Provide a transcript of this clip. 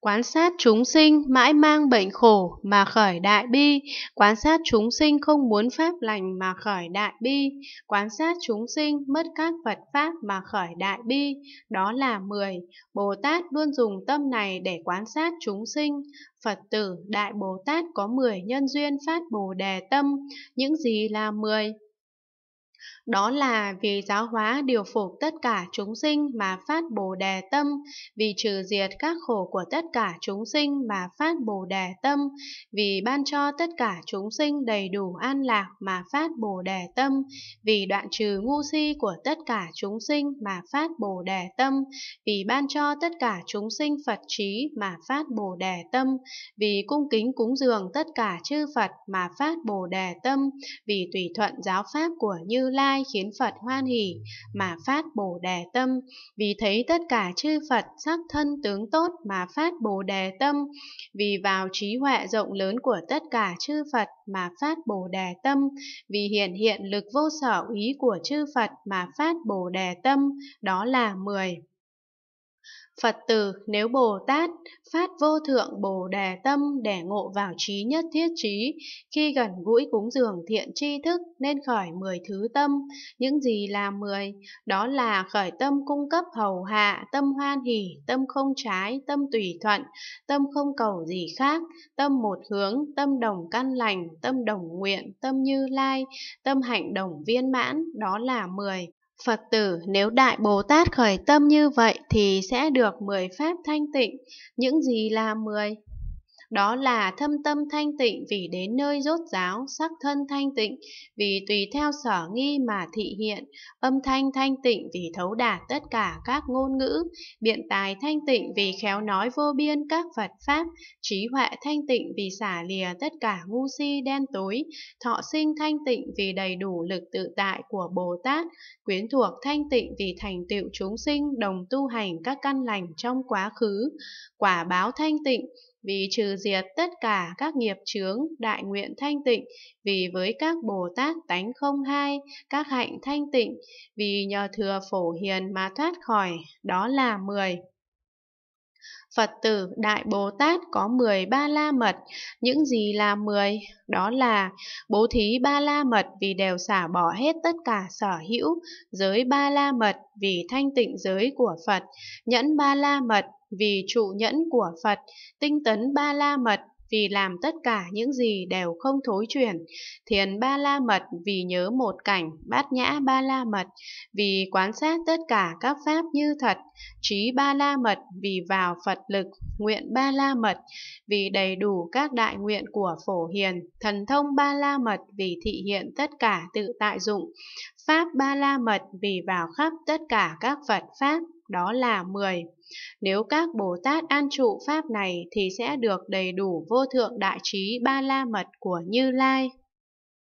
Quán sát chúng sinh mãi mang bệnh khổ mà khởi đại bi, quán sát chúng sinh không muốn pháp lành mà khởi đại bi, quán sát chúng sinh mất các Phật pháp mà khởi đại bi, đó là 10. Bồ Tát luôn dùng tâm này để quán sát chúng sinh. Phật tử Đại Bồ Tát có 10 nhân duyên phát Bồ đề tâm, những gì là 10? Đó là vì giáo hóa điều phục tất cả chúng sinh mà phát Bồ Đề tâm, vì trừ diệt các khổ của tất cả chúng sinh mà phát Bồ Đề tâm, vì ban cho tất cả chúng sinh đầy đủ an lạc mà phát Bồ Đề tâm, vì đoạn trừ ngu si của tất cả chúng sinh mà phát Bồ Đề tâm, vì ban cho tất cả chúng sinh Phật trí mà phát Bồ Đề tâm, vì cung kính cúng dường tất cả chư Phật mà phát Bồ Đề tâm, vì tùy thuận giáo pháp của Như lai khiến Phật hoan hỷ mà phát Bồ Đề tâm, vì thấy tất cả chư Phật sắc thân tướng tốt mà phát Bồ Đề tâm, vì vào trí huệ rộng lớn của tất cả chư Phật mà phát Bồ Đề tâm, vì hiện hiện lực vô sở ý của chư Phật mà phát Bồ Đề tâm, đó là mười Phật tử nếu Bồ Tát phát vô thượng Bồ Đề tâm để ngộ vào trí nhất thiết trí, khi gần gũi cúng dường thiện tri thức nên khởi mười thứ tâm, những gì là mười Đó là khởi tâm cung cấp hầu hạ, tâm hoan hỷ, tâm không trái, tâm tùy thuận, tâm không cầu gì khác, tâm một hướng, tâm đồng căn lành, tâm đồng nguyện, tâm như lai, tâm hạnh đồng viên mãn, đó là mười Phật tử nếu Đại Bồ Tát khởi tâm như vậy thì sẽ được mười pháp thanh tịnh. Những gì là mười? đó là thâm tâm thanh tịnh vì đến nơi rốt ráo sắc thân thanh tịnh vì tùy theo sở nghi mà thị hiện, âm thanh thanh tịnh vì thấu đạt tất cả các ngôn ngữ, biện tài thanh tịnh vì khéo nói vô biên các Phật Pháp, trí huệ thanh tịnh vì xả lìa tất cả ngu si đen tối, thọ sinh thanh tịnh vì đầy đủ lực tự tại của Bồ Tát, quyến thuộc thanh tịnh vì thành tựu chúng sinh đồng tu hành các căn lành trong quá khứ, quả báo thanh tịnh vì trừ diệt tất cả các nghiệp chướng đại nguyện thanh tịnh vì với các bồ tát tánh không hai các hạnh thanh tịnh vì nhờ thừa phổ hiền mà thoát khỏi đó là mười Phật tử Đại Bồ Tát có 10 ba la mật. Những gì là 10? Đó là bố thí ba la mật vì đều xả bỏ hết tất cả sở hữu, giới ba la mật vì thanh tịnh giới của Phật, nhẫn ba la mật vì trụ nhẫn của Phật, tinh tấn ba la mật vì làm tất cả những gì đều không thối chuyển. Thiền ba la mật vì nhớ một cảnh, bát nhã ba la mật vì quán sát tất cả các pháp như thật, trí ba la mật vì vào Phật lực, nguyện ba la mật vì đầy đủ các đại nguyện của phổ hiền, thần thông ba la mật vì thị hiện tất cả tự tại dụng, pháp ba la mật vì vào khắp tất cả các Phật pháp đó là 10. Nếu các Bồ Tát an trụ Pháp này thì sẽ được đầy đủ vô thượng đại trí ba la mật của Như Lai.